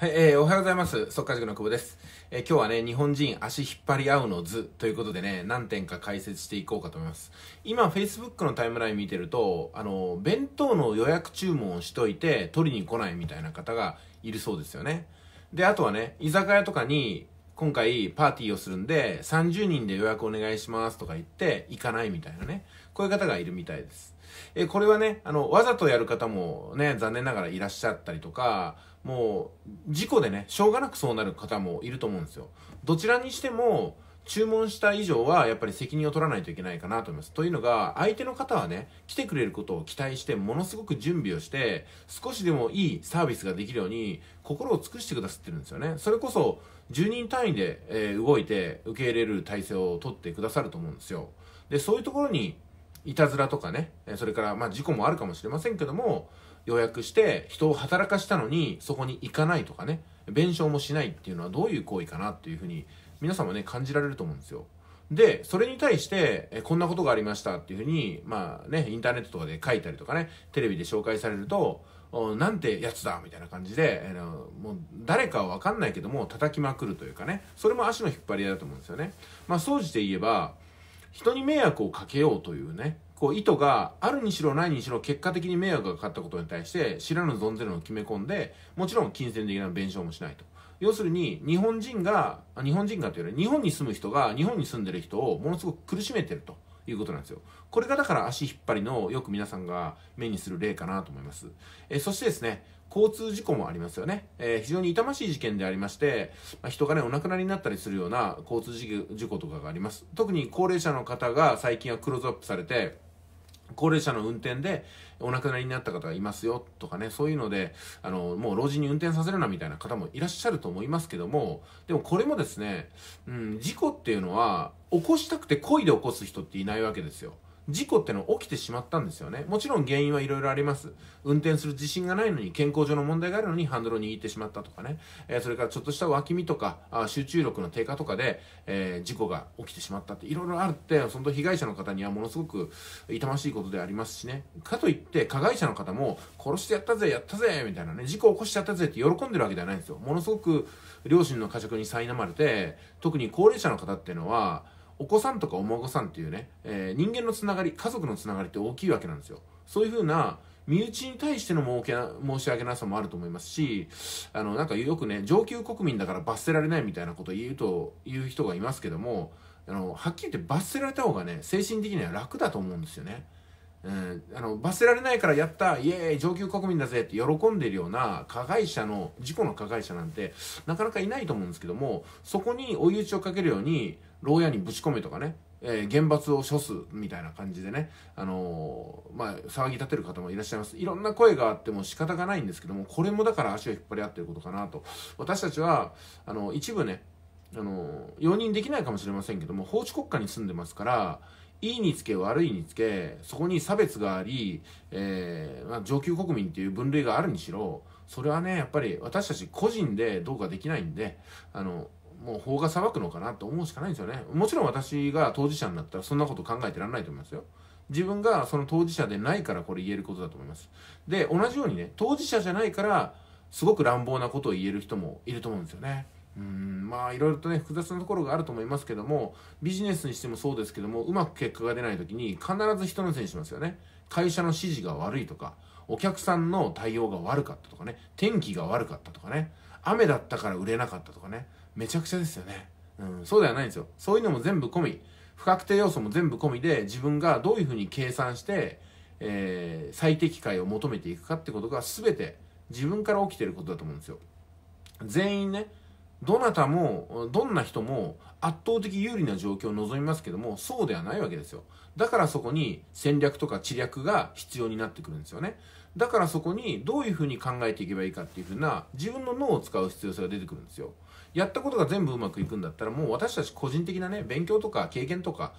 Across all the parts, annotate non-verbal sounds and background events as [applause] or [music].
はい、えー、おはようございます。速稼塾の久保です。えー、今日はね、日本人足引っ張り合うの図ということでね、何点か解説していこうかと思います。今、Facebook のタイムライン見てると、あの、弁当の予約注文をしといて、取りに来ないみたいな方がいるそうですよね。で、あとはね、居酒屋とかに、今回パーティーをするんで、30人で予約お願いしますとか言って、行かないみたいなね、こういう方がいるみたいです。えー、これはね、あの、わざとやる方もね、残念ながらいらっしゃったりとか、もう事故でねしょうがなくそうなる方もいると思うんですよどちらにしても注文した以上はやっぱり責任を取らないといけないかなと思います。というのが相手の方はね来てくれることを期待してものすごく準備をして少しでもいいサービスができるように心を尽くしてくださってるんですよね。それこそ10人単位で、えー、動いて受け入れる体制をとってくださると思うんですよ。でそういうところにいたずらとかねそれからまあ事故もあるかもしれませんけども予約して人を働かしたのにそこに行かないとかね弁償もしないっていうのはどういう行為かなっていうふうに皆さんもね感じられると思うんですよで、それに対して、えこんなことがありましたっていうふうに、まあね、インターネットとかで書いたりとかね、テレビで紹介されると、なんてやつだみたいな感じで、えー、もう誰かはわかんないけども叩きまくるというかね、それも足の引っ張り合いだと思うんですよね。まあ、総じて言えば、人に迷惑をかけようというね、こう意図があるにしろないにしろ結果的に迷惑がかかったことに対して知らぬ存ぜるのを決め込んでもちろん金銭的な弁償もしないと要するに日本人が日本人がというより日本に住む人が日本に住んでる人をものすごく苦しめてるということなんですよこれがだから足引っ張りのよく皆さんが目にする例かなと思いますえそしてですね交通事故もありますよね、えー、非常に痛ましい事件でありまして、まあ、人がねお亡くなりになったりするような交通事故とかがあります特に高齢者の方が最近はクローズアップされて高齢者の運転でお亡くなりになった方がいますよとかね、そういうので、あの、もう老人に運転させるなみたいな方もいらっしゃると思いますけども、でもこれもですね、うん、事故っていうのは、起こしたくて故意で起こす人っていないわけですよ。事故っての起きてしまったんですよね。もちろん原因はいろいろあります。運転する自信がないのに、健康上の問題があるのにハンドルを握ってしまったとかね。えー、それからちょっとした脇見とか、あ集中力の低下とかで、えー、事故が起きてしまったっていろいろあるって、その被害者の方にはものすごく痛ましいことでありますしね。かといって、加害者の方も、殺してやったぜ、やったぜ、みたいなね、事故を起こしちゃったぜって喜んでるわけではないんですよ。ものすごく、両親の過食に苛まれて、特に高齢者の方っていうのは、お子さんとかお孫さんっていうね、えー、人間のつながり、家族のつながりって大きいわけなんですよ。そういうふうな、身内に対しての儲けな申し訳なさもあると思いますし、あの、なんかよくね、上級国民だから罰せられないみたいなことを言うと、言う人がいますけども、あの、はっきり言って罰せられた方がね、精神的には楽だと思うんですよね。うん、あの罰せられないからやったイエーイ上級国民だぜって喜んでるような加害者の事故の加害者なんてなかなかいないと思うんですけどもそこに追い打ちをかけるように牢屋にぶち込めとかね、えー、厳罰を処すみたいな感じでね、あのー、まあ、騒ぎ立てる方もいらっしゃいます。いろんな声があっても仕方がないんですけども、これもだから足を引っ張り合ってることかなと。私たちは、あの、一部ね、あの、容認できないかもしれませんけども、法治国家に住んでますから、いいにつけ悪いにつけ、そこに差別があり、えー、まあ、上級国民っていう分類があるにしろ、それはね、やっぱり私たち個人でどうかできないんで、あの、もう法が裁くのかなと思うしかないんですよねもちろん私が当事者になったらそんなこと考えてらんないと思いますよ自分がその当事者でないからこれ言えることだと思いますで同じようにね当事者じゃないからすごく乱暴なことを言える人もいると思うんですよねうんまあいろいろとね複雑なところがあると思いますけどもビジネスにしてもそうですけどもうまく結果が出ない時に必ず人のせいにしますよね会社の指示が悪いとかお客さんの対応が悪かったとかね天気が悪かったとかね雨だったから売れなかったとかねめちゃくちゃですよね。うん、そうではないんですよ。そういうのも全部込み、不確定要素も全部込みで、自分がどういうふうに計算して、えー、最適解を求めていくかってことが全て自分から起きてることだと思うんですよ。全員ね、どなたもどんな人も圧倒的有利な状況を望みますけどもそうではないわけですよだからそこに戦略とか知略が必要になってくるんですよねだからそこにどういうふうに考えていけばいいかっていうふうな自分の脳を使う必要性が出てくるんですよやったことが全部うまくいくんだったらもう私たち個人的なね勉強とか経験とか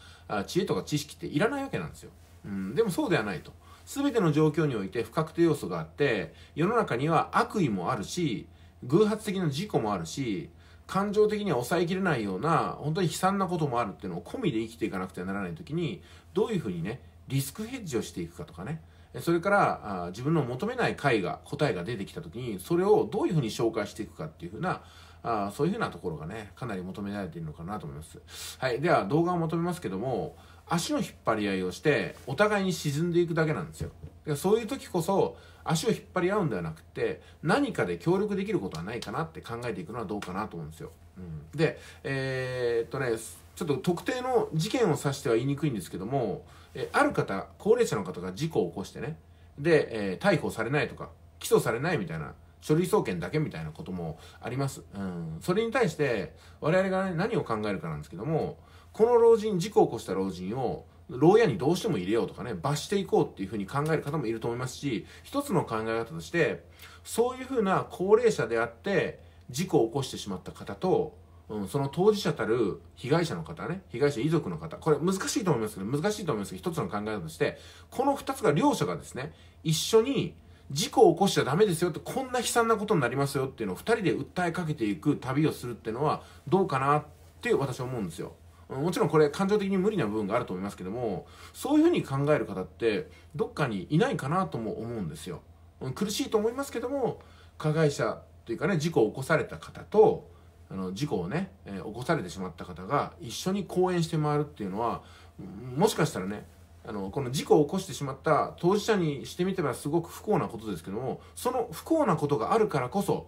知恵とか知識っていらないわけなんですよ、うん、でもそうではないと全ての状況において不確定要素があって世の中には悪意もあるし偶発的な事故もあるし感情的には抑えきれないような本当に悲惨なこともあるっていうのを込みで生きていかなくてはならない時にどういうふうにねリスクヘッジをしていくかとかねそれから自分の求めない解が答えが出てきた時にそれをどういうふうに紹介していくかっていうふうなあそういうふうなところがねかなり求められているのかなと思います、はい、では動画を求めますけども足の引っ張り合いをしてお互いに沈んでいくだけなんですよそういう時こそ足を引っ張り合うんではなくて何かで協力できることはないかなって考えていくのはどうかなと思うんですよ。うん、でえー、っとねちょっと特定の事件を指しては言いにくいんですけども、えある方高齢者の方が事故を起こしてねで、えー、逮捕されないとか起訴されないみたいな書類送検だけみたいなこともあります。うん、それに対して我々が、ね、何を考えるかなんですけどもこの老人事故を起こした老人を牢屋にどうしても入れようとかね、罰していこうっていうふうに考える方もいると思いますし、一つの考え方として、そういうふうな高齢者であって、事故を起こしてしまった方と、うん、その当事者たる被害者の方ね、被害者遺族の方、これ難しいと思いますけど、難しいと思いますけど、一つの考え方として、この二つが両者がですね、一緒に事故を起こしちゃダメですよって、こんな悲惨なことになりますよっていうのを二人で訴えかけていく旅をするっていうのは、どうかなって私は思うんですよ。もちろんこれ感情的に無理な部分があると思いますけどもそういうふうに考える方ってどっかにいないかなとも思うんですよ苦しいと思いますけども加害者というかね事故を起こされた方とあの事故をね、えー、起こされてしまった方が一緒に講演して回るっていうのはもしかしたらねあのこの事故を起こしてしまった当事者にしてみてはすごく不幸なことですけどもその不幸なことがあるからこそ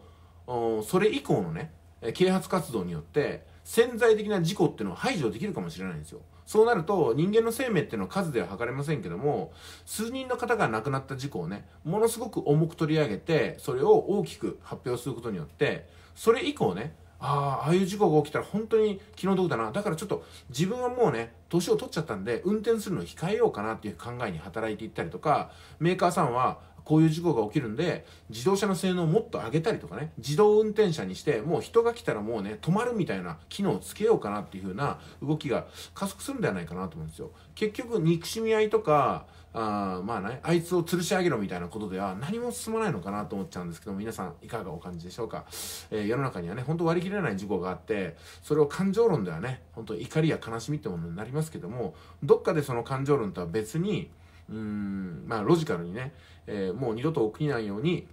それ以降のね啓発活動によって潜在的な事故っていうのを排除できるかもしれないんですよ。そうなると、人間の生命っていうのは数では測れませんけども、数人の方が亡くなった事故をね、ものすごく重く取り上げて、それを大きく発表することによって、それ以降ね、ああ、ああいう事故が起きたら本当に気の毒だな。だからちょっと自分はもうね、年を取っちゃったんで、運転するのを控えようかなっていう考えに働いていったりとか、メーカーさんは、こういう事故が起きるんで、自動車の性能をもっと上げたりとかね、自動運転車にして、もう人が来たらもうね、止まるみたいな機能をつけようかなっていう風な動きが加速するんではないかなと思うんですよ。結局、憎しみ合いとか、あまあね、あいつを吊るし上げろみたいなことでは何も進まないのかなと思っちゃうんですけど皆さんいかがお感じでしょうか、えー、世の中にはね、本当割り切れない事故があって、それを感情論ではね、本当怒りや悲しみってものになりますけども、どっかでその感情論とは別に、うんまあロジカルにね、えー、もう二度と起きないように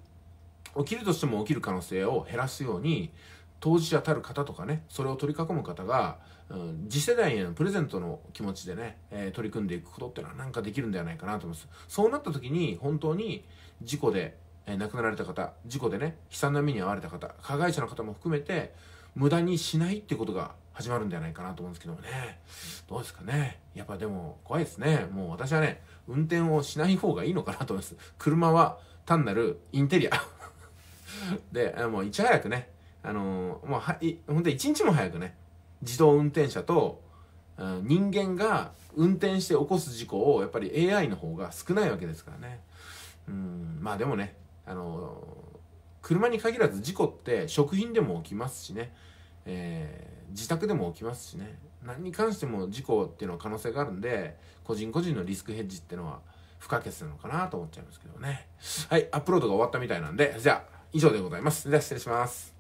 起きるとしても起きる可能性を減らすように当事者たる方とかねそれを取り囲む方が、うん、次世代へのプレゼントの気持ちでね、えー、取り組んでいくことっていうのはなんかできるんではないかなと思いますそうなった時に本当に事故で、えー、亡くなられた方事故でね悲惨な目に遭われた方加害者の方も含めて無駄にしないってことが始まるんじゃないかなと思うんですけどもね。どうですかね。やっぱでも怖いですね。もう私はね、運転をしない方がいいのかなと思います。車は単なるインテリア [laughs] で、もういち早くね、あのー、もうは、い、ほんと一日も早くね、自動運転車と、う人間が運転して起こす事故をやっぱり AI の方が少ないわけですからね。うん、まあでもね、あのー車に限らず事故って食品でも起きますしね、えー、自宅でも起きますしね何に関しても事故っていうのは可能性があるんで個人個人のリスクヘッジってのは不可欠なのかなと思っちゃいますけどねはいアップロードが終わったみたいなんでじゃあ以上でございますでは失礼します